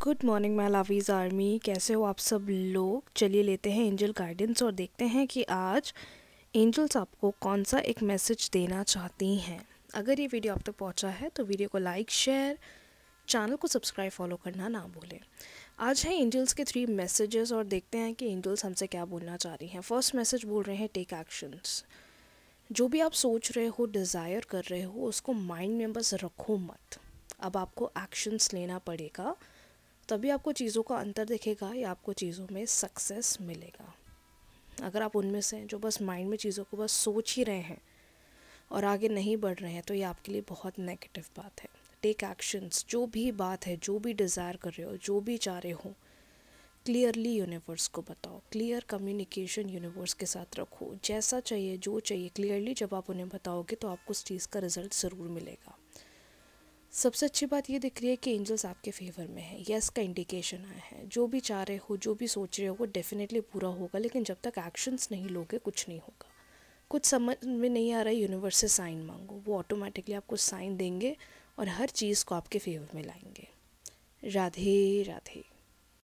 good morning my lovies army कैसे हो आप सब लोग चलिए लेते हैं एंजल गाइडेंस और देखते हैं कि आज एंजल्स आपको कौन सा एक मैसेज देना चाहती हैं अगर ये वीडियो आप तक तो पहुंचा है तो वीडियो को लाइक शेयर चैनल को सब्सक्राइब फॉलो करना ना भूलें आज है एंजल्स के थ्री मैसेजेस और देखते हैं कि एंजल्स हमसे क्या बोलना चाह रही हैं फर्स्ट मैसेज बोल रहे हैं टेक एक्शंस जो भी आप सोच रहे हो डिज़ायर कर रहे हो उसको माइंड में बस रखो मत अब आपको एक्शंस लेना पड़ेगा तभी आपको चीज़ों का अंतर दिखेगा या आपको चीज़ों में सक्सेस मिलेगा अगर आप उनमें से जो बस माइंड में चीज़ों को बस सोच ही रहे हैं और आगे नहीं बढ़ रहे हैं तो ये आपके लिए बहुत नेगेटिव बात है टेक एक्शंस जो भी बात है जो भी डिज़ायर कर रहे हो जो भी चाह रहे हो क्लियरली यूनिवर्स को बताओ क्लियर कम्युनिकेशन यूनिवर्स के साथ रखो जैसा चाहिए जो चाहिए क्लियरली जब आप उन्हें बताओगे तो आपको उस चीज़ का रिजल्ट ज़रूर मिलेगा सबसे अच्छी बात ये दिख रही है कि एंजल्स आपके फेवर में है यस का इंडिकेशन आया है जो भी चाह रहे हो जो भी सोच रहे हो वो डेफिनेटली पूरा होगा लेकिन जब तक एक्शंस नहीं लोगे कुछ नहीं होगा कुछ समझ में नहीं आ रहा है यूनिवर्स से साइन मांगो वो ऑटोमेटिकली आपको साइन देंगे और हर चीज़ को आपके फेवर में लाएंगे राधे राधे